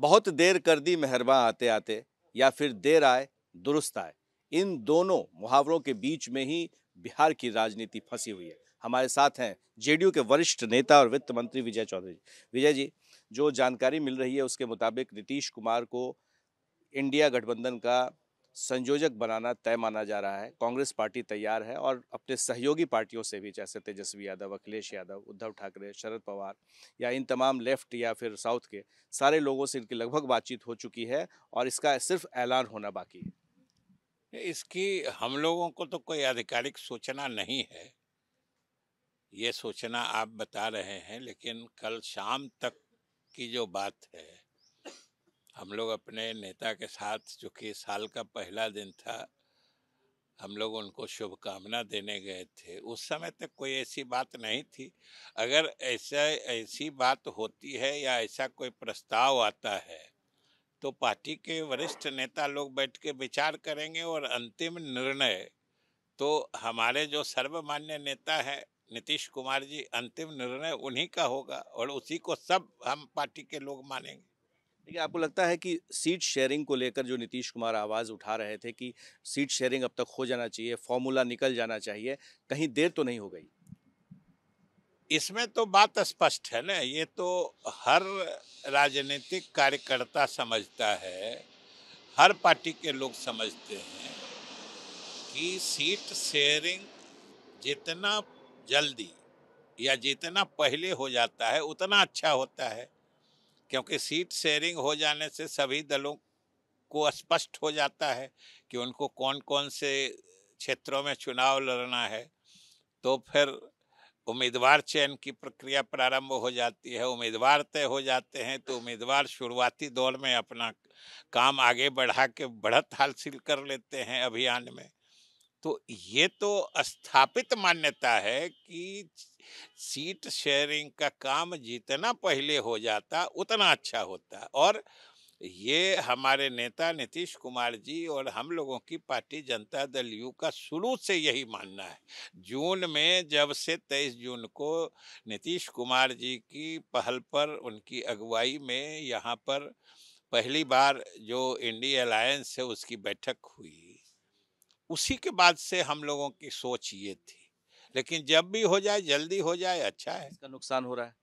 बहुत देर कर दी मेहरबा आते आते या फिर देर आए दुरुस्त आए इन दोनों मुहावरों के बीच में ही बिहार की राजनीति फंसी हुई है हमारे साथ हैं जेडीयू के वरिष्ठ नेता और वित्त मंत्री विजय चौधरी जी विजय जी जो जानकारी मिल रही है उसके मुताबिक नीतीश कुमार को इंडिया गठबंधन का संयोजक बनाना तय माना जा रहा है कांग्रेस पार्टी तैयार है और अपने सहयोगी पार्टियों से भी जैसे तेजस्वी यादव अखिलेश यादव उद्धव ठाकरे शरद पवार या इन तमाम लेफ्ट या फिर साउथ के सारे लोगों से इनकी लगभग बातचीत हो चुकी है और इसका सिर्फ ऐलान होना बाकी है इसकी हम लोगों को तो कोई आधिकारिक सूचना नहीं है ये सूचना आप बता रहे हैं लेकिन कल शाम तक की जो बात है हम लोग अपने नेता के साथ कि साल का पहला दिन था हम लोग उनको शुभकामना देने गए थे उस समय तक कोई ऐसी बात नहीं थी अगर ऐसा ऐसी बात होती है या ऐसा कोई प्रस्ताव आता है तो पार्टी के वरिष्ठ नेता लोग बैठ के विचार करेंगे और अंतिम निर्णय तो हमारे जो सर्वमान्य नेता हैं नीतीश कुमार जी अंतिम निर्णय उन्हीं का होगा और उसी को सब हम पार्टी के लोग मानेंगे देखिए आपको लगता है कि सीट शेयरिंग को लेकर जो नीतीश कुमार आवाज़ उठा रहे थे कि सीट शेयरिंग अब तक हो जाना चाहिए फॉर्मूला निकल जाना चाहिए कहीं देर तो नहीं हो गई इसमें तो बात स्पष्ट है ना ये तो हर राजनीतिक कार्यकर्ता समझता है हर पार्टी के लोग समझते हैं कि सीट शेयरिंग जितना जल्दी या जितना पहले हो जाता है उतना अच्छा होता है क्योंकि सीट शेयरिंग हो जाने से सभी दलों को स्पष्ट हो जाता है कि उनको कौन कौन से क्षेत्रों में चुनाव लड़ना है तो फिर उम्मीदवार चयन की प्रक्रिया प्रारंभ हो जाती है उम्मीदवार तय हो जाते हैं तो उम्मीदवार शुरुआती दौर में अपना काम आगे बढ़ा के बढ़त हासिल कर लेते हैं अभियान में तो ये तो स्थापित मान्यता है कि सीट शेयरिंग का काम जितना पहले हो जाता उतना अच्छा होता और ये हमारे नेता नीतीश कुमार जी और हम लोगों की पार्टी जनता दल यू का शुरू से यही मानना है जून में जब से तेईस जून को नीतीश कुमार जी की पहल पर उनकी अगुवाई में यहाँ पर पहली बार जो इंडी अलायंस है उसकी बैठक हुई उसी के बाद से हम लोगों की सोच ये थी लेकिन जब भी हो जाए जल्दी हो जाए अच्छा है इसका नुकसान हो रहा है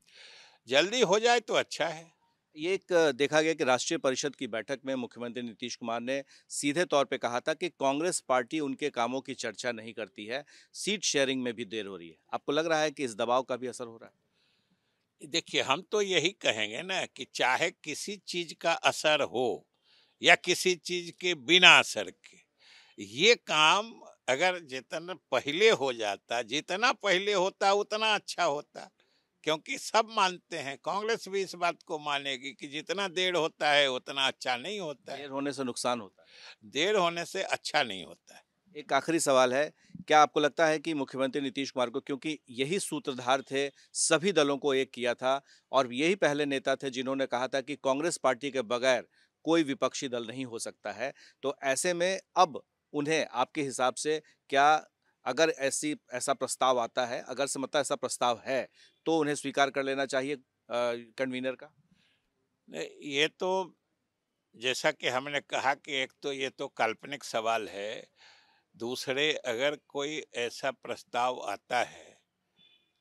जल्दी हो जाए तो अच्छा है ये एक देखा गया कि राष्ट्रीय परिषद की बैठक में मुख्यमंत्री नीतीश कुमार ने सीधे तौर पे कहा था कि कांग्रेस पार्टी उनके कामों की चर्चा नहीं करती है सीट शेयरिंग में भी देर हो रही है आपको लग रहा है कि इस दबाव का भी असर हो रहा है देखिए हम तो यही कहेंगे ना कि चाहे किसी चीज़ का असर हो या किसी चीज़ के बिना असर के ये काम अगर जितना पहले हो जाता जितना पहले होता उतना अच्छा होता क्योंकि सब मानते हैं कांग्रेस भी इस बात को मानेगी कि जितना देर होता है उतना अच्छा नहीं होता है देर होने से नुकसान होता है देर होने से अच्छा नहीं होता है एक आखिरी सवाल है क्या आपको लगता है कि मुख्यमंत्री नीतीश कुमार को क्योंकि यही सूत्रधार थे सभी दलों को एक किया था और यही पहले नेता थे जिन्होंने कहा था कि कांग्रेस पार्टी के बगैर कोई विपक्षी दल नहीं हो सकता है तो ऐसे में अब उन्हें आपके हिसाब से क्या अगर ऐसी ऐसा प्रस्ताव आता है अगर समता मतलब ऐसा प्रस्ताव है तो उन्हें स्वीकार कर लेना चाहिए कन्वीनर का ये तो जैसा कि हमने कहा कि एक तो ये तो काल्पनिक सवाल है दूसरे अगर कोई ऐसा प्रस्ताव आता है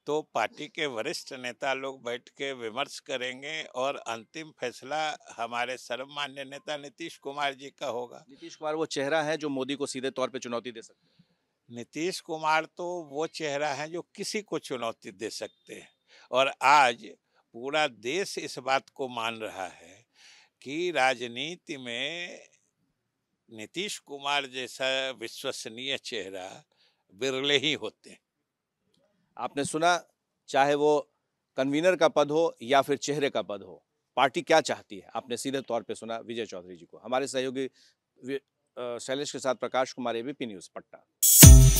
तो पार्टी के वरिष्ठ नेता लोग बैठ के विमर्श करेंगे और अंतिम फैसला हमारे सर्वमान्य नेता नीतीश कुमार जी का होगा नीतीश कुमार वो चेहरा है जो मोदी को सीधे तौर पर चुनौती दे सकते हैं नीतीश कुमार तो वो चेहरा है जो किसी को चुनौती दे सकते हैं और आज पूरा देश इस बात को मान रहा है कि राजनीति में नीतीश कुमार जैसा विश्वसनीय चेहरा बिरले ही होते हैं आपने सुना चाहे वो कन्वीनर का पद हो या फिर चेहरे का पद हो पार्टी क्या चाहती है आपने सीधे तौर पे सुना विजय चौधरी जी को हमारे सहयोगी शैलेश के साथ प्रकाश कुमार एबीपी न्यूज़ पटना